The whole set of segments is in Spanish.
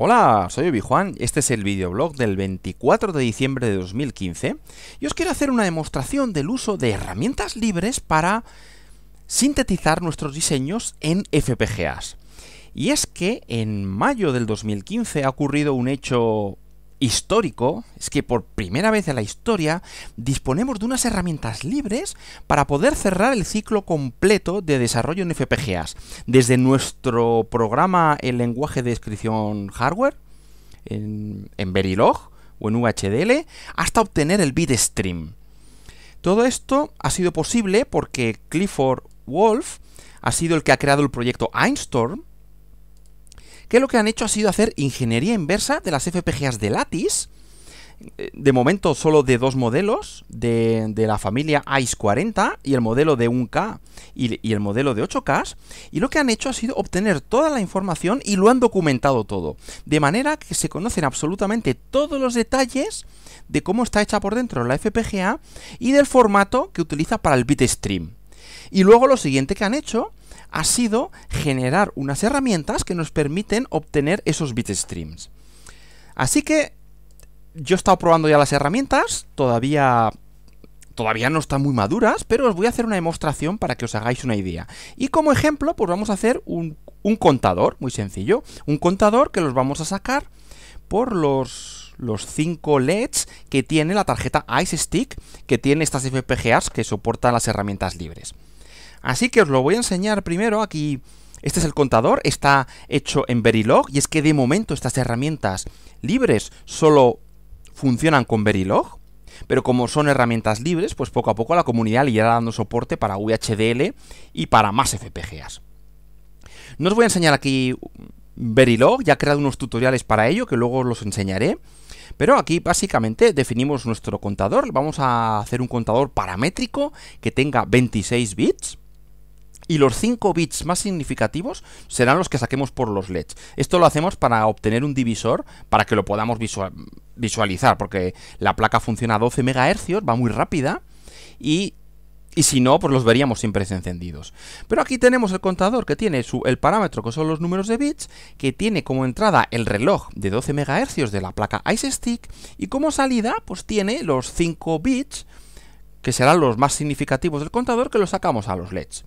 Hola, soy Obi-Juan, este es el videoblog del 24 de diciembre de 2015 y os quiero hacer una demostración del uso de herramientas libres para sintetizar nuestros diseños en FPGAs. Y es que en mayo del 2015 ha ocurrido un hecho histórico es que por primera vez en la historia disponemos de unas herramientas libres para poder cerrar el ciclo completo de desarrollo en FPGAs. Desde nuestro programa en lenguaje de descripción hardware, en, Verilog o en VHDL hasta obtener el bitstream. Todo esto ha sido posible porque Clifford Wolf ha sido el que ha creado el proyecto Einstorm, que lo que han hecho ha sido hacer ingeniería inversa de las FPGAs de Lattice, eh, de momento solo de dos modelos, de, la familia ICE 40 y el modelo de 1K y, y, el modelo de 8K, y lo que han hecho ha sido obtener toda la información y lo han documentado todo, de manera que se conocen absolutamente todos los detalles de cómo está hecha por dentro la FPGA y del formato que utiliza para el bitstream. Y luego lo siguiente que han hecho ha sido generar unas herramientas que nos permiten obtener esos bitstreams. Así que yo he estado probando ya las herramientas, todavía todavía no están muy maduras, pero os voy a hacer una demostración para que os hagáis una idea. Y como ejemplo, pues vamos a hacer un, contador, muy sencillo, un contador que los vamos a sacar por los, los 5 LEDs que tiene la tarjeta Ice Stick, que tiene estas FPGAs que soportan las herramientas libres. Así que os lo voy a enseñar primero aquí. Este es el contador, está hecho en Verilog y es que de momento estas herramientas libres solo funcionan con Verilog, pero como son herramientas libres, pues poco a poco la comunidad le irá dando soporte para VHDL y para más FPGAs. No os voy a enseñar aquí Verilog, ya he creado unos tutoriales para ello que luego os los enseñaré. Pero aquí básicamente definimos nuestro contador, vamos a hacer un contador paramétrico que tenga 26 bits y los 5 bits más significativos serán los que saquemos por los LEDs. Esto lo hacemos para obtener un divisor para que lo podamos visualizar, porque la placa funciona a 12 MHz, va muy rápida y y si no, pues los veríamos siempre encendidos. Pero aquí tenemos el contador que tiene el parámetro que son los números de bits, que tiene como entrada el reloj de 12 MHz de la placa Ice Stick y como salida pues tiene los 5 bits que serán los más significativos del contador, que los sacamos a los LEDs.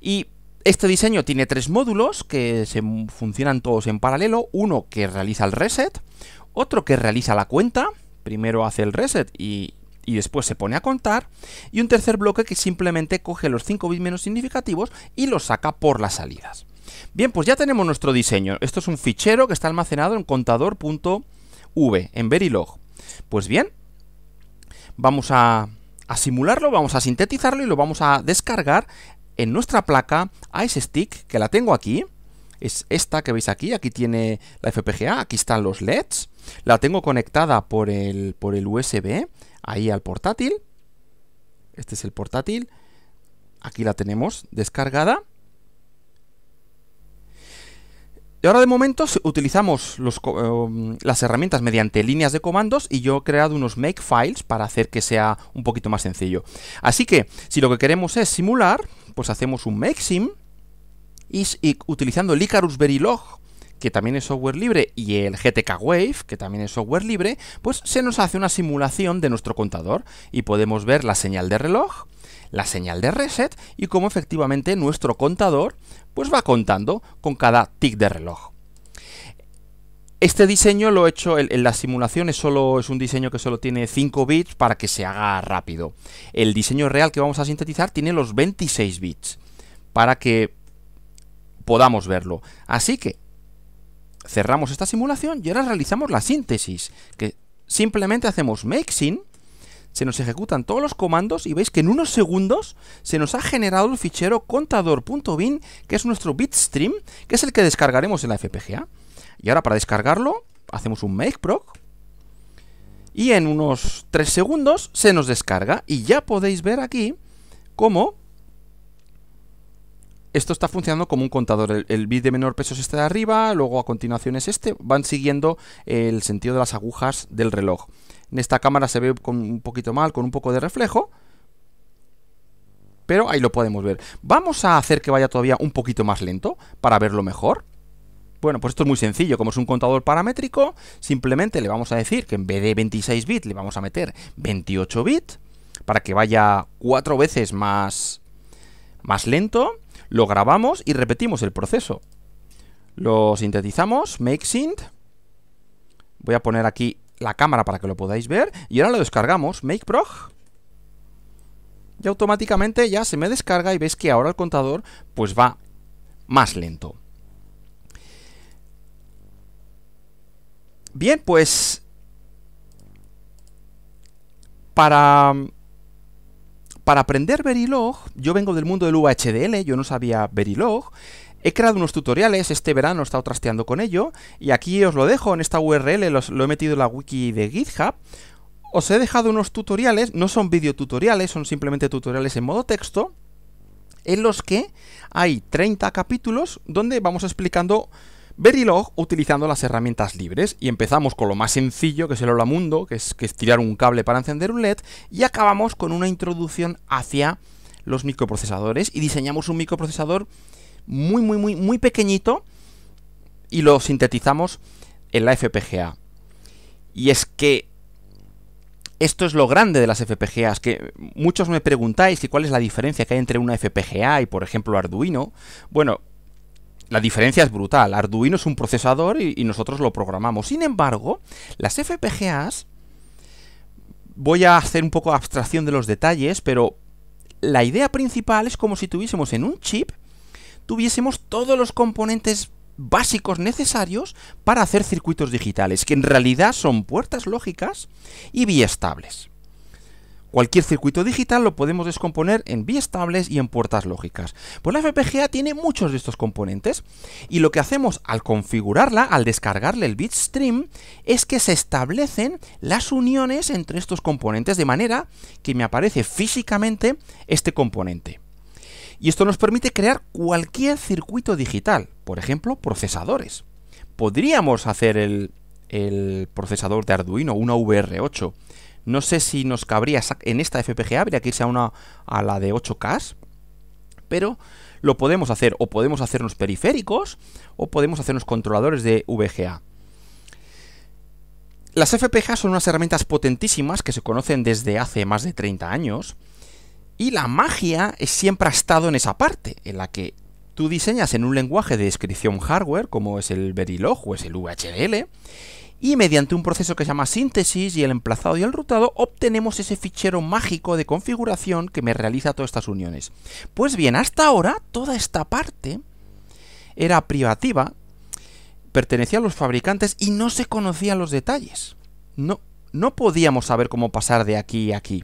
Y este diseño tiene tres módulos que se funcionan todos en paralelo. Uno que realiza el reset, otro que realiza la cuenta, primero hace el reset y, y después se pone a contar. Y un tercer bloque que simplemente coge los 5 bits menos significativos y los saca por las salidas. Bien, pues ya tenemos nuestro diseño. Esto es un fichero que está almacenado en contador.v, en Verilog. Pues bien, vamos a a simularlo, vamos a sintetizarlo y lo vamos a descargar en nuestra placa Ice Stick, que la tengo aquí. Es esta que veis aquí, aquí tiene la FPGA, aquí están los LEDs. La tengo conectada por el, por el USB, ahí al portátil. Este es el portátil. Aquí la tenemos descargada. Y ahora de momento utilizamos eh, um, las herramientas mediante líneas de comandos y yo he creado unos makefiles para hacer que sea un poquito más sencillo. Así que si lo que queremos es simular, pues hacemos un makeSim y, utilizando el Icarus Verilog que también es software libre, y el GTK Wave, que también es software libre, pues se nos hace una simulación de nuestro contador y podemos ver la señal de reloj, la señal de reset y cómo efectivamente nuestro contador pues va contando con cada tick de reloj. Este diseño lo he hecho en, las simulaciones, solo es un diseño que solo tiene 5 bits para que se haga rápido. El diseño real que vamos a sintetizar tiene los 26 bits para que podamos verlo. Así que cerramos esta simulación y ahora realizamos la síntesis, que simplemente hacemos make sin, se nos ejecutan todos los comandos y veis que en unos segundos se nos ha generado el fichero contador.bin, que es nuestro bitstream, que es el que descargaremos en la FPGA. Y ahora para descargarlo, hacemos un make y en unos 3 segundos se nos descarga y ya podéis ver aquí cómo esto está funcionando como un contador. El, bit de menor peso es este de arriba, luego a continuación es este. Van siguiendo el sentido de las agujas del reloj. En esta cámara se ve con un poquito mal, con un poco de reflejo. Pero ahí lo podemos ver. Vamos a hacer que vaya todavía un poquito más lento para verlo mejor. Bueno, pues esto es muy sencillo, como es un contador paramétrico, simplemente le vamos a decir que en vez de 26 bits le vamos a meter 28 bits para que vaya cuatro veces más, más lento lo grabamos y repetimos el proceso. Lo sintetizamos, make synth. Voy a poner aquí la cámara para que lo podáis ver. Y ahora lo descargamos, make prog. Y automáticamente ya se me descarga y veis que ahora el contador pues va más lento. Bien, pues para para aprender Verilog, yo vengo del mundo del UHDL, yo no sabía Verilog. He creado unos tutoriales, este verano he estado trasteando con ello, y aquí os lo dejo en esta URL, lo he metido en la wiki de GitHub. Os he dejado unos tutoriales, no son videotutoriales, son simplemente tutoriales en modo texto, en los que hay 30 capítulos donde vamos explicando Verilog utilizando las herramientas libres y empezamos con lo más sencillo que es el hola mundo, que es, que tirar un cable para encender un LED y acabamos con una introducción hacia los microprocesadores y diseñamos un microprocesador muy muy muy muy pequeñito y lo sintetizamos en la FPGA. Y es que esto es lo grande de las FPGAs, que muchos me preguntáis cuál es la diferencia que hay entre una FPGA y por ejemplo Arduino. Bueno, la diferencia es brutal. Arduino es un procesador y, nosotros lo programamos. Sin embargo, las FPGAs, voy a hacer un poco abstracción de los detalles, pero la idea principal es como si tuviésemos en un chip, tuviésemos todos los componentes básicos necesarios para hacer circuitos digitales, que en realidad son puertas lógicas y estables. Cualquier circuito digital lo podemos descomponer en estables y en puertas lógicas. Pues la FPGA tiene muchos de estos componentes y lo que hacemos al configurarla, al descargarle el bitstream, es que se establecen las uniones entre estos componentes de manera que me aparece físicamente este componente. Y esto nos permite crear cualquier circuito digital, por ejemplo, procesadores. Podríamos hacer el, el procesador de Arduino, una VR8, no sé si nos cabría en esta FPGA, habría que irse a, una, a la de 8K, pero lo podemos hacer, o podemos hacernos periféricos, o podemos hacernos controladores de VGA. Las FPGA son unas herramientas potentísimas que se conocen desde hace más de 30 años, y la magia siempre ha estado en esa parte, en la que tú diseñas en un lenguaje de descripción hardware, como es el Verilog o es el VHDL, y mediante un proceso que se llama síntesis y el emplazado y el rutado obtenemos ese fichero mágico de configuración que me realiza todas estas uniones. Pues bien, hasta ahora toda esta parte era privativa, pertenecía a los fabricantes y no se conocían los detalles. No, no podíamos saber cómo pasar de aquí a aquí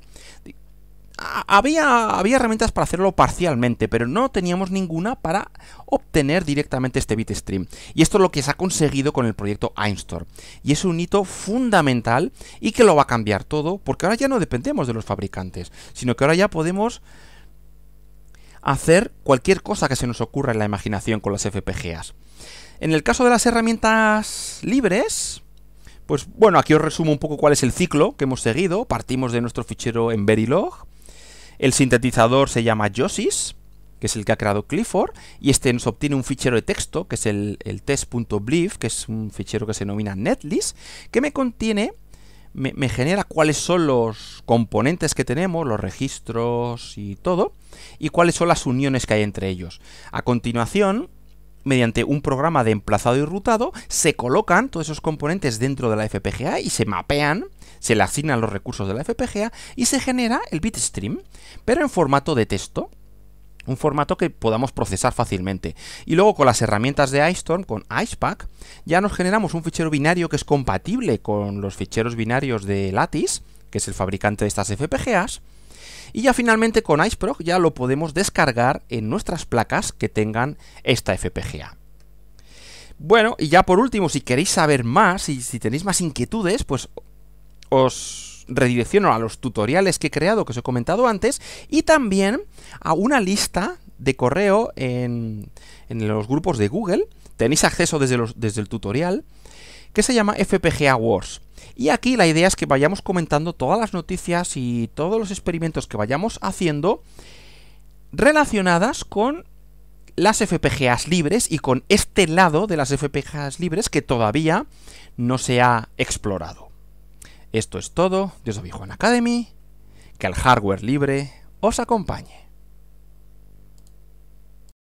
había, había herramientas para hacerlo parcialmente, pero no teníamos ninguna para obtener directamente este bitstream. Y esto es lo que se ha conseguido con el proyecto Einstore. Y es un hito fundamental y que lo va a cambiar todo, porque ahora ya no dependemos de los fabricantes, sino que ahora ya podemos hacer cualquier cosa que se nos ocurra en la imaginación con las FPGAs. En el caso de las herramientas libres, pues bueno, aquí os resumo un poco cuál es el ciclo que hemos seguido. Partimos de nuestro fichero en Verilog, el sintetizador se llama Josis, que es el que ha creado Clifford, y este nos obtiene un fichero de texto, que es el, el test.bliv, que es un fichero que se denomina netlist, que me contiene, me, genera cuáles son los componentes que tenemos, los registros y todo, y cuáles son las uniones que hay entre ellos. A continuación, mediante un programa de emplazado y rutado, se colocan todos esos componentes dentro de la FPGA y se mapean se le asignan los recursos de la FPGA y se genera el bitstream, pero en formato de texto, un formato que podamos procesar fácilmente. Y luego con las herramientas de iStorm, con IcePack, ya nos generamos un fichero binario que es compatible con los ficheros binarios de Lattice, que es el fabricante de estas FPGAs. Y ya finalmente con IceProg ya lo podemos descargar en nuestras placas que tengan esta FPGA. Bueno, y ya por último, si queréis saber más y si tenéis más inquietudes, pues os redirecciono a los tutoriales que he creado que os he comentado antes y también a una lista de correo en, los grupos de Google. Tenéis acceso desde, los, desde el tutorial que se llama FPGA Wars. Y aquí la idea es que vayamos comentando todas las noticias y todos los experimentos que vayamos haciendo relacionadas con las FPGAs libres y con este lado de las FPGAs libres que todavía no se ha explorado. Esto es todo desde Obi Academy. Que el hardware libre os acompañe.